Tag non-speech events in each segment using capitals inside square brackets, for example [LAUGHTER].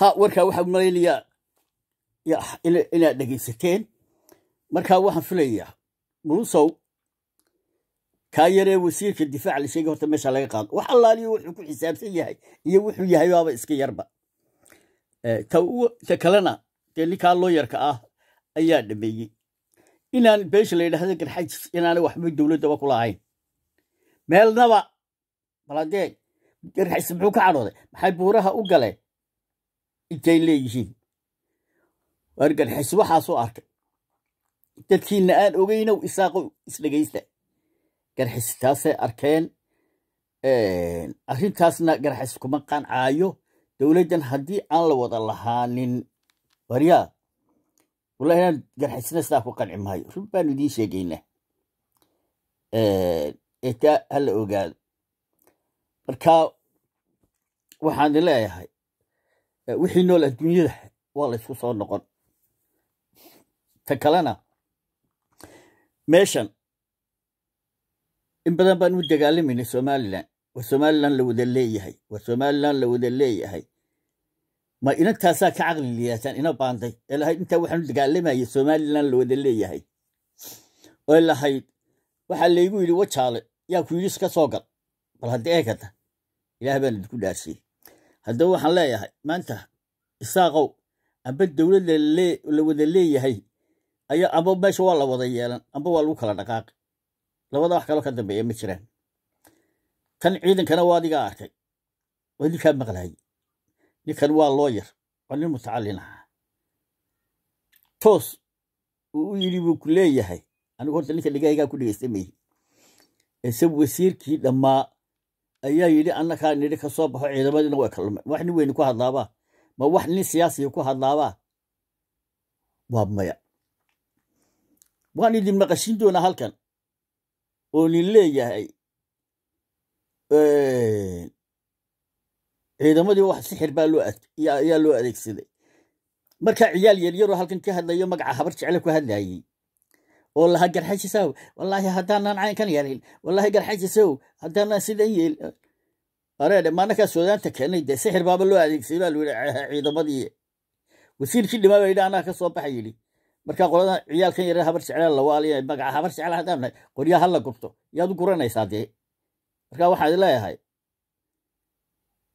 ha warkaa waxaan malaynayaa inaad dhegaysateen markaa waxaan filayaa muusow kaa yaree wasiirka difaaca la sheegay horta meesha laga qaado wax allaaliyo wuxuu ku xisaabsan yahay iyo wuxuu yahay baaba iska yarba eh, ta kalena dee ninkaa looyarka ah ayaa dhameeyey inaan beesha la yidhahdo garxajis inaanay waxba dowladdaba ku lahayn meelnaba bal haddee garxajis muxuu ka cadhooday maxay buuraha u galeen intay leeyihiin wargarxis waxaasoo arkay dadkiina aan ogeynow isaaqo isdhegeysta garxis taasay arkeen arrintaasna garxis kuma qancaayo dowladdan haddii aan la wada lahaanin waryaa wallahi inaan garxisna sidaa ku qanci maayo run baanu idiin sheegeyna ee taa la ogaado marka waxaan leeyahay wixii nool adduunyada waa laysku soo noqon ta kalena meeshan in badan baan u dagaalamaynay somalilan waa somalilan la wada leeyahay waa somalilan la wada leeyahay ma inantaasaa ka caqli liyaataan ina baanday ee lahayd intaa waxaan u dagaalamayay somalilan la wada leeyahay oe lahayd waxaa laygu yidhi wajaale yaa ku yidhi iska soo gal bal haddii eegata ilaah baan idinku dhaarsiyey haddaba waxaan leeyahay maanta isaaqow amba dowladda la wada leeyahay ayaa amba meesha waa la wada yeelan amba waa lagu kala dhaqaaqi labada wax kaloo ka dambeeya ma jiraan tan ciidankana waa adigaa arkay waa ninkaa maqlaayay ninkan waa looyar waa nin mutacallin ahaa toos uu u yidhi buu ku leeyahay anigu horta ninka dhegahaygaa ku dhegeystamayi ise wasiirkii dhammaa ayaa yidhi annakaa nidhi ka soo baxo ciidamadiina way ka lumay wax nin weyni ku hadlaaba ma wax nin siyaasiga ku hadlaabaa waa maya waan idin maqashin doonaa halkan oo nin leeyahay ciidamadii wax sixir baa loo ayaa loo adeegsaday markaa ciyaal yaryaroo halkan ka hadlayo magaca habar jecle ku hadlaayey laha garxajisaw walaahi hadaanaan caynkan yeelin walahi garxajisow hadaanaan sidan yeel eh, areedhe maalinkaa suudaanta keenay dee sixir baaba loo adeegsay baa luyidhi eh, ciidamadii wasiir jidhimaa ba yidhi anaa ka soo baxa yidhi markaa qoladan ciyaalkan yare habar jeclaa lawaaliya magaca habar jecla haddaan nahay qoryaa ha gurto yaad u guranaysaa dee markaa waxaan leeyahay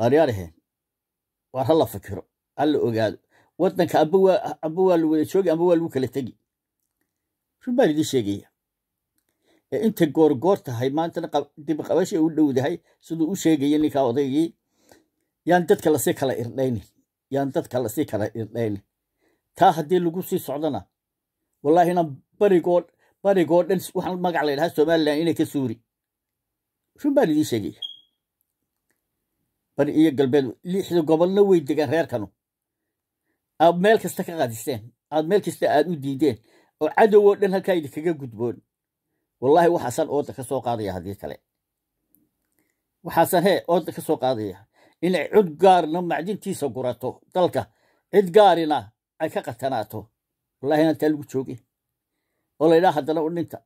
waaryaraheen waar ha la fikiro ha ogaado waddanka amba waa la wada joogi amba waa lagu kala tegi run sheegaya ee inta goorgoor tahay maantana dibqabasha u dhowdahay siduu u sheegaya ninkaa odaygii yaan dadka lasii kala irdhaynin yaan dadka lasii kala irdhaynin taa haddii lagu sii socdana wallaahi inan barigoo barigoo dhan waxaan magac la ydhahaa somalilan inay ka suuri run sheegaya bari iyo galbeed lixda gobolna way degaan reerkanu aad meel kasta ka qadiseen aad meel kasta aad u diideen oo cadowoo dhan halkaa idinkaga gudboon wallaahi waxaasaan ooda ka soo qaadaya haddii kale waxaasaan hee ooda ka soo qaadaya inay cud gaarna macdintiisa gurato dalka cid gaarina ay ka qatanaato wallahi inaan taa lagu joogin oo laydhaa haddana u dhinta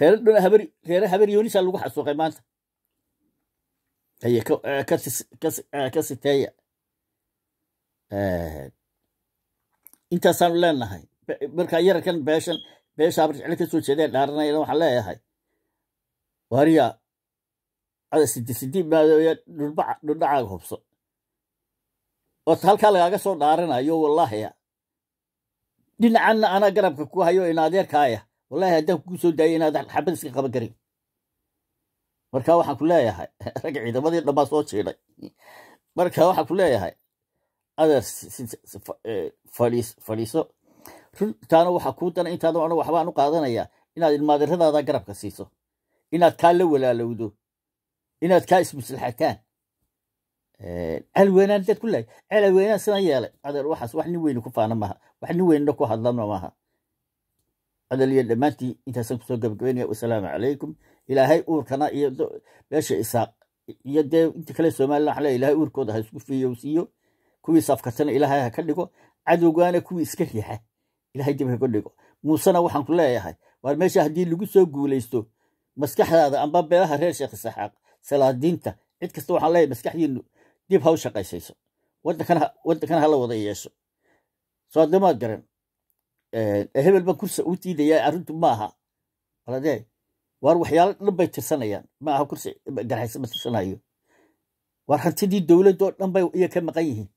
reere habar yoonisa lagu xasuuqay maanta aye eh, eh, ka siteeya eh, intaasaanu leenahay markaa yararkan beeshan beesha abarjecel kasoo jeedeen dhaaranayana waxaan leeyahay waariya ada sidi sidi maadooya dhudhacaaga hubso oota halkaa lagaaga soo dhaaranayo wallaahia ah. dhinacanna anaa garabka ku hayo inaadeerkaaya adeerkaaya wallahi haddaan kugu soo daaya inaad xabad iska qaban karin marka waxaan ku leeyahay [LAUGHS] rag ciidamadii dhammaa soo jiidhay marka waxaan ku leeyahay E, fadhiiso runtaana waxaa kuu dana intaadu anu waxbaan u qaadanayaa inaad ilmaadiradaada garabka siiso inaad kaa la walaalowdo inaad kaa ismaslaxataan alweenaan e, dad ku laay alweenaan yeelay adeer waxaas wax nin weyni ku faana maaha wax nin weynina ku hadlano maaha cadaliya dhammaantii intaasaan kusoo gabagabaynaya wasalaamu calaykum ilaahay uurkana iyo meesha isaaq iyo dee inta kale somalilan waxaa le ilahay uurkooda ha isku fiiyo kuwiis afkartana ilaahay ha ka dhigo cadowgaana kuwii iska riixa ilahay dib haga dhigo muusena waxaan ku leeyahay waar meesha haddii lagu soo guulaysto maskaxdaada amba beelaha reer sheekh isaxaaq salaadiinta cid kasta waxaan leeyahay maskaxdiinu dib ha shaqaysayso waddankana ha la wada yeesho soo damaad garan hebel baan kursi u diidayaa arrintu ma aladee waar waxyaalo dhan bay tirsanayaan ma kursi garxaysa ma tirsanayo hantidii dowladoo dhan bay iya ka maqan yihiin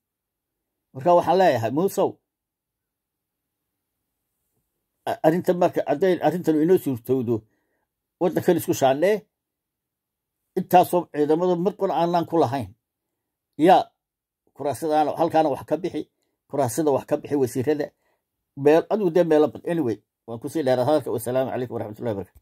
marka waxaan leeyahay muusow arinta marka hadday arrintan inoo suurtowdo waddankan isku shaannee intaasoo ciidamadu marqon aanaan ku lahayn yaa kuraasadaana halkaana wax ka bixi kuraasada wax ka bixi wasiirada adigu dee meelo bad anyway waan kusii dheeraa hadalka wasalaamu calaykum waraxmatullahi barkatu